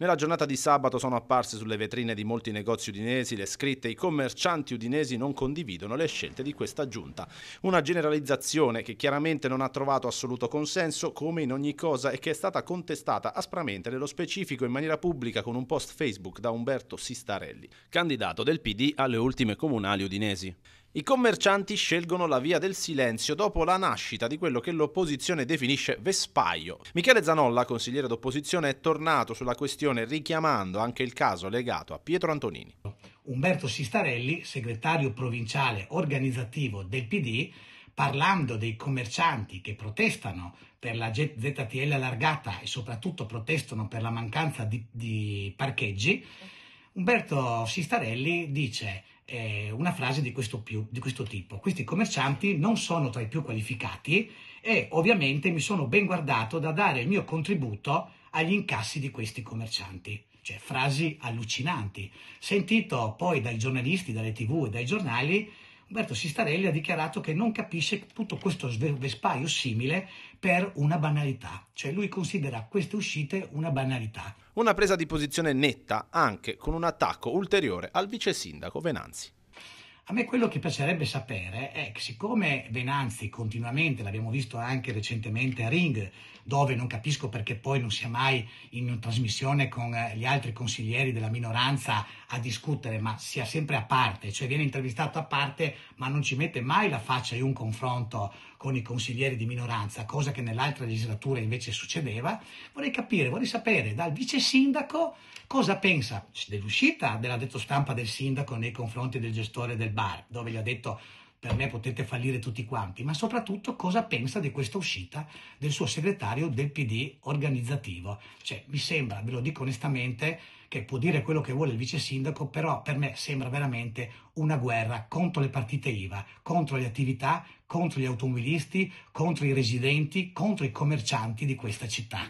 Nella giornata di sabato sono apparse sulle vetrine di molti negozi udinesi le scritte i commercianti udinesi non condividono le scelte di questa giunta. Una generalizzazione che chiaramente non ha trovato assoluto consenso come in ogni cosa e che è stata contestata aspramente nello specifico in maniera pubblica con un post Facebook da Umberto Sistarelli, candidato del PD alle ultime comunali udinesi. I commercianti scelgono la via del silenzio dopo la nascita di quello che l'opposizione definisce vespaio. Michele Zanolla, consigliere d'opposizione, è tornato sulla questione richiamando anche il caso legato a Pietro Antonini. Umberto Sistarelli, segretario provinciale organizzativo del PD, parlando dei commercianti che protestano per la ZTL allargata e soprattutto protestano per la mancanza di, di parcheggi, Umberto Sistarelli dice eh, una frase di questo, più, di questo tipo. Questi commercianti non sono tra i più qualificati e ovviamente mi sono ben guardato da dare il mio contributo agli incassi di questi commercianti. Cioè, frasi allucinanti, sentito poi dai giornalisti, dalle tv e dai giornali Umberto Sistarelli ha dichiarato che non capisce tutto questo vespaio simile per una banalità, cioè lui considera queste uscite una banalità. Una presa di posizione netta anche con un attacco ulteriore al vice sindaco Venanzi. A me quello che piacerebbe sapere è che siccome Venanzi continuamente, l'abbiamo visto anche recentemente a Ring, dove non capisco perché poi non sia mai in trasmissione con gli altri consiglieri della minoranza a discutere, ma sia sempre a parte, cioè viene intervistato a parte, ma non ci mette mai la faccia in un confronto con i consiglieri di minoranza, cosa che nell'altra legislatura invece succedeva, vorrei capire, vorrei sapere dal vice sindaco cosa pensa dell'uscita della detto stampa del sindaco nei confronti del gestore del bar, dove gli ho detto per me potete fallire tutti quanti, ma soprattutto cosa pensa di questa uscita del suo segretario del PD organizzativo. Cioè, mi sembra, ve lo dico onestamente, che può dire quello che vuole il vice sindaco, però per me sembra veramente una guerra contro le partite IVA, contro le attività, contro gli automobilisti, contro i residenti, contro i commercianti di questa città.